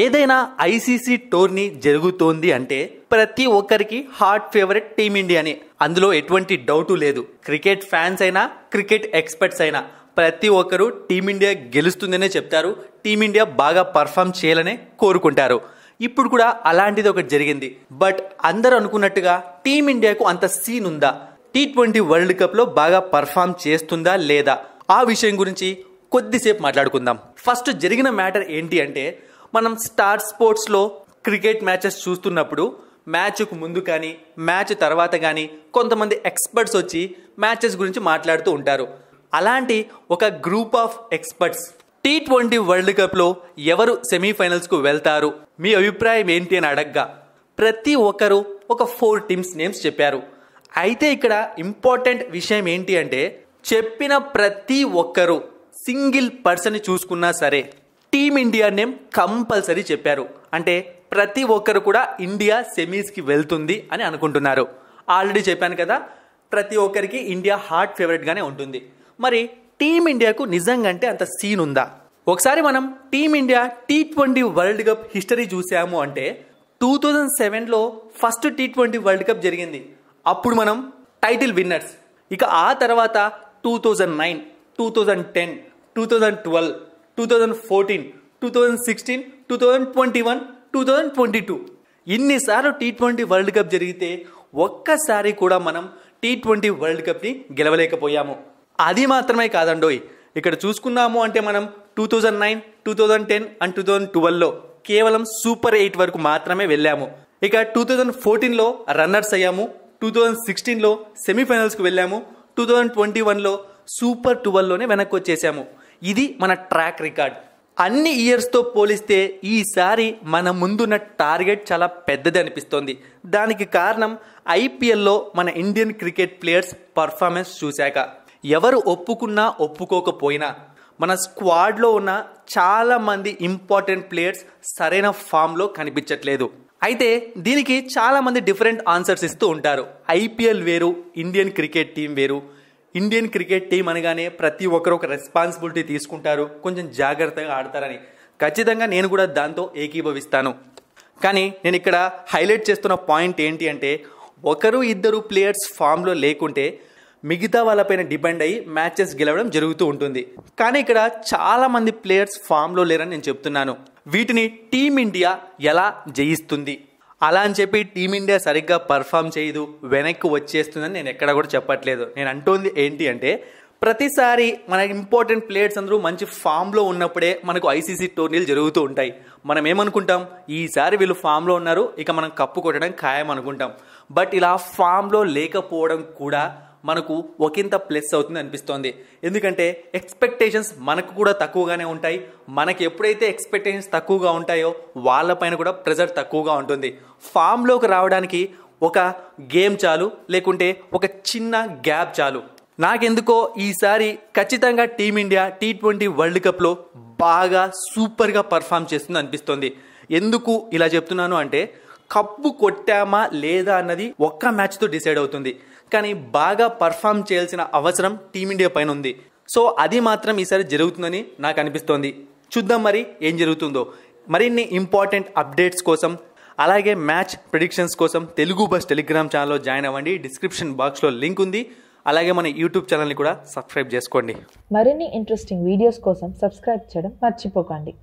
ఏదైనా ICC tourney జరుగుతోంది అంటే ప్రతి ఒక్కరికి హాట్ ఫేవరెట్ టీమిండియానే అందులో ఎటువంటి డౌటు లేదు క్రికెట్ ఫ్యాన్స్ అయినా క్రికెట్ ఎక్స్పర్ట్స్ అయినా ప్రతి ఒక్కరూ టీమిండియా గెలుస్తుందనే చెప్తారు టీమిండియా బాగా పర్ఫామ్ చేయాలనే కోరుకుంటారు ఇప్పుడు కూడా అలాంటిది ఒకటి జరిగింది బట్ అందరూ అనుకున్నట్టుగా టీమిండియాకు అంత సీన్ ఉందా టీ ట్వంటీ వరల్డ్ కప్లో బాగా పర్ఫామ్ చేస్తుందా లేదా ఆ విషయం గురించి కొద్దిసేపు మాట్లాడుకుందాం ఫస్ట్ జరిగిన మ్యాటర్ ఏంటి అంటే మనం స్టార్ స్పోర్ట్స్లో క్రికెట్ మ్యాచెస్ చూస్తున్నప్పుడు మ్యాచ్కు ముందు కానీ మ్యాచ్ తర్వాత కానీ కొంతమంది ఎక్స్పర్ట్స్ వచ్చి మ్యాచెస్ గురించి మాట్లాడుతూ ఉంటారు అలాంటి ఒక group of experts T twenty world కప్లో ఎవరు సెమీఫైనల్స్కు వెళ్తారు మీ అభిప్రాయం ఏంటి అని అడగ్గా ప్రతి ఒక్కరూ ఒక ఫోర్ టీమ్స్ నేమ్స్ చెప్పారు అయితే ఇక్కడ ఇంపార్టెంట్ విషయం ఏంటి అంటే చెప్పిన ప్రతి ఒక్కరూ సింగిల్ పర్సన్ చూసుకున్నా సరే టీమిండియా నేమ్ కంపల్సరీ చెప్పారు అంటే ప్రతి ఒక్కరు కూడా ఇండియా సెమీస్కి వెళ్తుంది అని అనుకుంటున్నారు ఆల్రెడీ చెప్పాను కదా ప్రతి ఒక్కరికి ఇండియా హార్ట్ ఫేవరెట్గానే ఉంటుంది మరి టీమిండియాకు నిజంగంటే అంత సీన్ ఉందా ఒకసారి మనం team India T twenty world cup history చూసాము అంటే టూ థౌజండ్ సెవెన్లో first T twenty world cup జరిగింది అప్పుడు మనం టైటిల్ విన్నర్స్ ఇక ఆ తర్వాత two thousand nine two thousand ten two thousand twelve two thousand fourteen two thousand sixteen two thousand twenty one two twenty two ఇన్నిసార్లు T twenty world cup జరిగితే ఒక్కసారి కూడా మనం టీ ట్వంటీ వరల్డ్ కప్ని గెలవలేకపోయాము అది మాత్రమే కాదండోయ్ ఇక్కడ చూసుకున్నాము అంటే మనం two thousand nine two thousand ten and two thousand ట్వెల్వ్లో కేవలం సూపర్ ఎయిట్ వరకు మాత్రమే వెళ్ళాము ఇక టూ థౌజండ్ ఫోర్టీన్లో రన్నర్స్ అయ్యాము టూ థౌజండ్ సిక్స్టీన్లో సెమీఫైనల్స్కి వెళ్ళాము టూ థౌజండ్ ట్వంటీ వన్లో సూపర్ ట్వెల్వ్లోనే వెనక్కి వచ్చేసాము ఇది మన ట్రాక్ రికార్డ్ అన్ని ఇయర్స్తో పోలిస్తే ఈసారి మన ముందున్న టార్గెట్ చాలా పెద్దది అనిపిస్తోంది దానికి కారణం ఐపీఎల్లో మన ఇండియన్ క్రికెట్ ప్లేయర్స్ పర్ఫార్మెన్స్ చూశాక ఎవరు ఒప్పుకున్నా ఒప్పుకోకపోయినా మన స్క్వాడ్లో ఉన్న చాలామంది ఇంపార్టెంట్ ప్లేయర్స్ సరైన ఫామ్లో కనిపించట్లేదు అయితే దీనికి చాలామంది డిఫరెంట్ ఆన్సర్స్ ఇస్తూ ఉంటారు ఐపీఎల్ వేరు ఇండియన్ క్రికెట్ టీం వేరు ఇండియన్ క్రికెట్ టీం అనగానే ప్రతి ఒక్కరు ఒక రెస్పాన్సిబిలిటీ తీసుకుంటారు కొంచెం జాగ్రత్తగా ఆడతారని ఖచ్చితంగా నేను కూడా దాంతో ఏకీభవిస్తాను కానీ నేను ఇక్కడ హైలైట్ చేస్తున్న పాయింట్ ఏంటి అంటే ఒకరు ఇద్దరు ప్లేయర్స్ ఫామ్లో లేకుంటే మిగతా వాళ్ళపైన డిపెండ్ అయ్యి మ్యాచెస్ గెలవడం జరుగుతూ ఉంటుంది కానీ ఇక్కడ చాలామంది ప్లేయర్స్ ఫామ్లో లేరని నేను చెప్తున్నాను వీటిని టీమిండియా ఎలా జయిస్తుంది అలా అని చెప్పి టీమిండియా సరిగ్గా పర్ఫామ్ చేయదు వెనక్కి వచ్చేస్తుందని నేను ఎక్కడ కూడా చెప్పట్లేదు నేను అంటోంది ఏంటి అంటే ప్రతిసారి మన ఇంపార్టెంట్ ప్లేయర్స్ అందరూ మంచి ఫామ్లో ఉన్నప్పుడే మనకు ఐసీసీ టోర్నీలు జరుగుతూ ఉంటాయి మనం ఏమనుకుంటాం ఈసారి వీళ్ళు ఫామ్లో ఉన్నారు ఇక మనం కప్పు కొట్టడం ఖాయం అనుకుంటాం బట్ ఇలా ఫామ్లో లేకపోవడం కూడా మనకు ఒకంత ప్లస్ అవుతుంది అనిపిస్తోంది ఎందుకంటే ఎక్స్పెక్టేషన్స్ మనకు కూడా తక్కువగానే ఉంటాయి మనకి ఎప్పుడైతే ఎక్స్పెక్టేషన్స్ తక్కువగా ఉంటాయో వాళ్ళపైన కూడా ప్రెజర్ తక్కువగా ఉంటుంది ఫామ్లోకి రావడానికి ఒక గేమ్ చాలు లేకుంటే ఒక చిన్న గ్యాప్ చాలు నాకెందుకో ఈసారి ఖచ్చితంగా టీమిండియా టీ ట్వంటీ వరల్డ్ కప్లో బాగా సూపర్గా పర్ఫామ్ చేస్తుంది అనిపిస్తుంది ఎందుకు ఇలా చెప్తున్నాను అంటే కప్పు కొట్టామా లేదా అన్నది ఒక్క మ్యాచ్తో డిసైడ్ అవుతుంది కానీ బాగా పర్ఫామ్ చేయాల్సిన అవసరం టీమిండియా పైన ఉంది సో అది మాత్రం ఈసారి జరుగుతుందని నాకు అనిపిస్తోంది చూద్దాం మరి ఏం జరుగుతుందో మరిన్ని ఇంపార్టెంట్ అప్డేట్స్ కోసం అలాగే మ్యాచ్ ప్రిడిక్షన్స్ కోసం తెలుగు బస్ టెలిగ్రామ్ ఛానల్లో జాయిన్ అవ్వండి డిస్క్రిప్షన్ బాక్స్లో లింక్ ఉంది అలాగే మన యూట్యూబ్ ఛానల్ని కూడా సబ్స్క్రైబ్ చేసుకోండి మరిన్ని ఇంట్రెస్టింగ్ వీడియోస్ కోసం సబ్స్క్రైబ్ చేయడం మర్చిపోకండి